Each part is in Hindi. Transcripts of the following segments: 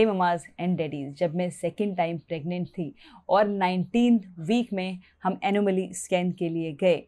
ममाज एंड डैडीज जब मैं सेकेंड टाइम प्रेगनेंट थी और नाइनटीन वीक में हम एनोमली स्कैन के लिए गए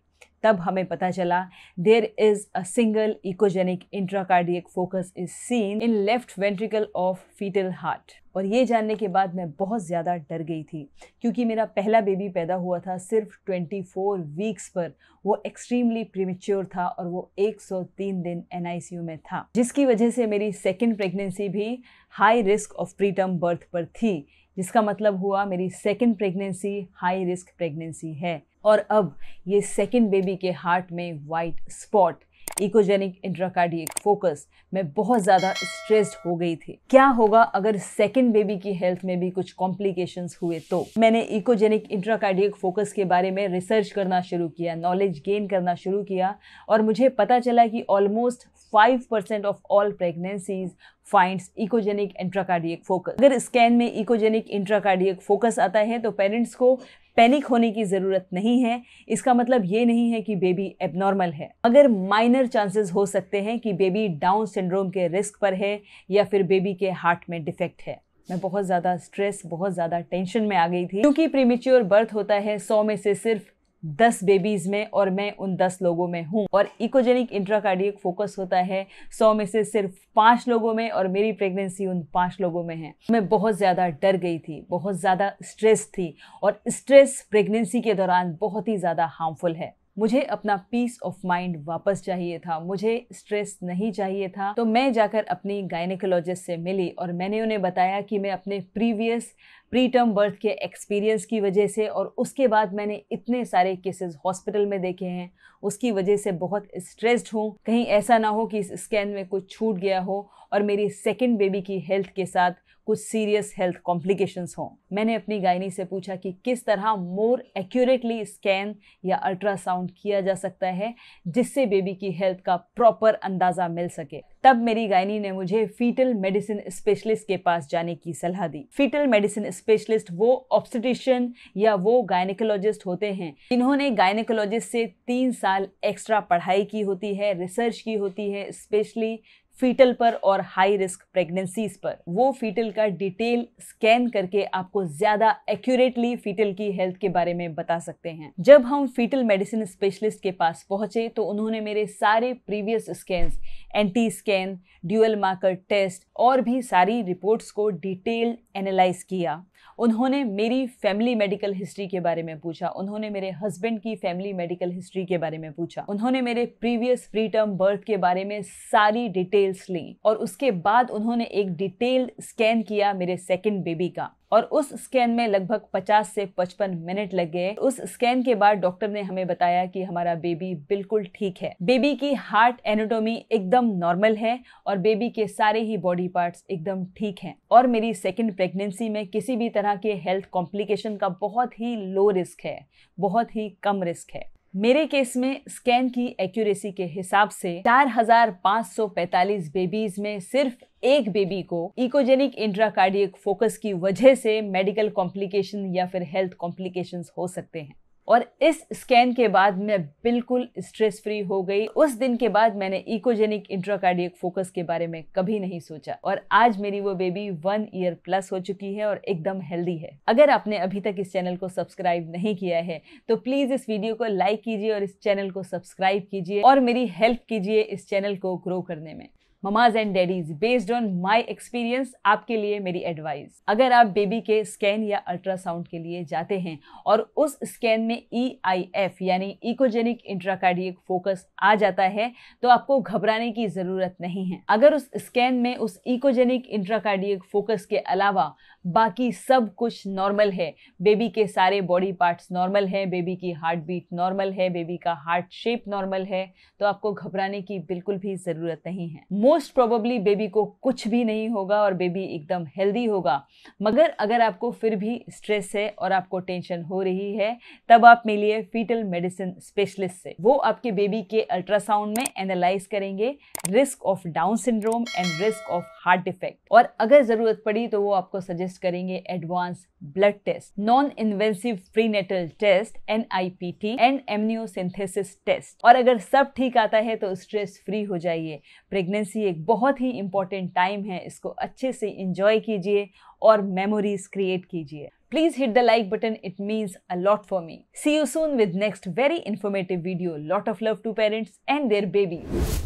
तब हमें पता चला there is a single echogenic intracardiac focus is seen in left ventricle of fetal heart और ये जानने के बाद मैं बहुत ज़्यादा डर गई थी क्योंकि मेरा पहला बेबी पैदा हुआ था सिर्फ 24 वीक्स पर वो एक्सट्रीमली प्रीमेच्योर था और वो 103 दिन एनआईसीयू में था जिसकी वजह से मेरी सेकेंड प्रेगनेंसी भी high risk of preterm birth पर थी जिसका मतलब हुआ मेरी second pregnancy high risk pregnancy है और अब ये सेकेंड बेबी के हार्ट में white spot echogenic intracardiac focus मैं बहुत ज़्यादा स्ट्रेस्ड हो गई थी क्या होगा अगर सेकेंड बेबी की हेल्थ में भी कुछ कॉम्प्लिकेशंस हुए तो मैंने इकोजेनिक इंट्राकार्डियक फोकस के बारे में रिसर्च करना शुरू किया नॉलेज गेन करना शुरू किया और मुझे पता चला कि almost 5% of all pregnancies finds echogenic intracardiac focus अगर स्कैन में इकोजेनिक इंट्राकार्डियक फोकस आता है तो पेरेंट्स को पैनिक होने की ज़रूरत नहीं है इसका मतलब ये नहीं है कि बेबी एबनॉर्मल है अगर माइनर चांसेस हो सकते हैं कि बेबी डाउन सिंड्रोम के रिस्क पर है या फिर बेबी के हार्ट में डिफेक्ट है मैं बहुत ज़्यादा स्ट्रेस बहुत ज़्यादा टेंशन में आ गई थी क्योंकि प्रीमेच्योर बर्थ होता है सौ में से सिर्फ दस बेबीज़ में और मैं उन दस लोगों में हूँ और इकोजेनिक इंट्राकार्डियक फोकस होता है सौ में से सिर्फ पाँच लोगों में और मेरी प्रेगनेंसी उन पाँच लोगों में है मैं बहुत ज़्यादा डर गई थी बहुत ज़्यादा स्ट्रेस थी और स्ट्रेस प्रेगनेंसी के दौरान बहुत ही ज़्यादा हार्मफुल है मुझे अपना पीस ऑफ माइंड वापस चाहिए था मुझे स्ट्रेस नहीं चाहिए था तो मैं जाकर अपनी गायनिकोलॉजिस्ट से मिली और मैंने उन्हें बताया कि मैं अपने प्रीवियस प्री टर्म बर्थ के एक्सपीरियंस की वजह से और उसके बाद मैंने इतने सारे केसेस हॉस्पिटल में देखे हैं उसकी वजह से बहुत स्ट्रेस्ड हूँ कहीं ऐसा ना हो कि इस स्कैन में कुछ छूट गया हो और मेरी सेकेंड बेबी की हेल्थ के साथ कुछ सीरियस हेल्थ कॉम्प्लिकेशंस हों मैंने अपनी गायनी से पूछा कि किस तरह मोर एक्यूरेटली स्कैन या अल्ट्रासाउंड किया जा सकता है जिससे बेबी की हेल्थ का प्रॉपर अंदाज़ा मिल सके तब मेरी गायनी ने मुझे फीटल मेडिसिन स्पेशलिस्ट के पास जाने की सलाह दी फीटल मेडिसिन स्पेशलिस्ट वो ऑप्सिटिशियन या वो गायनिकोलॉजिस्ट होते हैं जिन्होंने गायनिकोलॉजिस्ट से तीन साल एक्स्ट्रा पढ़ाई की होती है रिसर्च की होती है स्पेशली फीटल पर और हाई रिस्क प्रेगनेंसीज पर वो फीटल का डिटेल स्कैन करके आपको ज़्यादा एक्यूरेटली फीटल की हेल्थ के बारे में बता सकते हैं जब हम फीटल मेडिसिन स्पेशलिस्ट के पास पहुंचे तो उन्होंने मेरे सारे previous scan anti scan dual marker test और भी सारी रिपोर्ट्स को डिटेल एनालाइज किया उन्होंने मेरी फैमिली मेडिकल हिस्ट्री के बारे में पूछा उन्होंने मेरे हस्बैंड की फैमिली मेडिकल हिस्ट्री के बारे में पूछा उन्होंने मेरे प्रीवियस फ्री टर्म बर्थ के बारे में सारी डिटेल डिटेल्स ली और उसके बाद उन्होंने एक डिटेल्ड स्कैन किया मेरे सेकंड बेबी का और उस स्कैन में लगभग 50 से 55 मिनट लग गए उस स्कैन के बाद डॉक्टर ने हमें बताया कि हमारा बेबी बिल्कुल ठीक है बेबी की हार्ट एनाटोमी एकदम नॉर्मल है और बेबी के सारे ही बॉडी पार्ट्स एकदम ठीक हैं और मेरी सेकंड प्रेगनेंसी में किसी भी तरह के हेल्थ कॉम्प्लिकेशन का बहुत ही लो रिस्क है बहुत ही कम रिस्क है मेरे केस में स्कैन की एक्यूरेसी के हिसाब से 4,545 बेबीज में सिर्फ एक बेबी को इकोजेनिक इंट्राकार्डियक फोकस की वजह से मेडिकल कॉम्प्लिकेशन या फिर हेल्थ कॉम्प्लिकेशंस हो सकते हैं और इस स्कैन के बाद मैं बिल्कुल स्ट्रेस फ्री हो गई उस दिन के बाद मैंने इकोजेनिक इंट्राकार्डियक फोकस के बारे में कभी नहीं सोचा और आज मेरी वो बेबी वन ईयर प्लस हो चुकी है और एकदम हेल्दी है अगर आपने अभी तक इस चैनल को सब्सक्राइब नहीं किया है तो प्लीज़ इस वीडियो को लाइक कीजिए और इस चैनल को सब्सक्राइब कीजिए और मेरी हेल्प कीजिए इस चैनल को ग्रो करने में mamas and daddies based on my experience आपके लिए मेरी एडवाइस अगर आप बेबी के स्कैन या अल्ट्रासाउंड के लिए जाते हैं और उस स्कैन में ई आई एफ यानी इकोजेनिक इंट्राकार्डियक फोकस आ जाता है तो आपको घबराने की ज़रूरत नहीं है अगर उस स्कैन में उस इकोजेनिक इंट्राकार्डियक फोकस के अलावा बाकी सब कुछ नॉर्मल है बेबी के सारे बॉडी पार्ट्स नॉर्मल है बेबी की हार्ट बीट नॉर्मल है बेबी का हार्ट शेप नॉर्मल है तो आपको घबराने की बिल्कुल भी ज़रूरत नहीं है मोस्ट प्रोबेबली बेबी को कुछ भी नहीं होगा और बेबी एकदम हेल्दी होगा मगर अगर आपको फिर भी स्ट्रेस है और आपको टेंशन हो रही है तब आप मिलिए फीटल मेडिसिन स्पेशलिस्ट से वो आपके बेबी के अल्ट्रासाउंड में एनालाइज करेंगे risk of down syndrome and risk of heart defect और अगर जरूरत पड़ी तो वो आपको सजेस्ट करेंगे advance blood test non invasive prenatal test N and amniocentesis test और अगर सब ठीक आता है तो स्ट्रेस फ्री हो जाइए प्रेगनेंसी एक बहुत ही इंपॉर्टेंट टाइम है इसको अच्छे से इंजॉय कीजिए और मेमोरीज क्रिएट कीजिए please hit the like button it means a lot for me see you soon with next very informative video lot of love to parents and their baby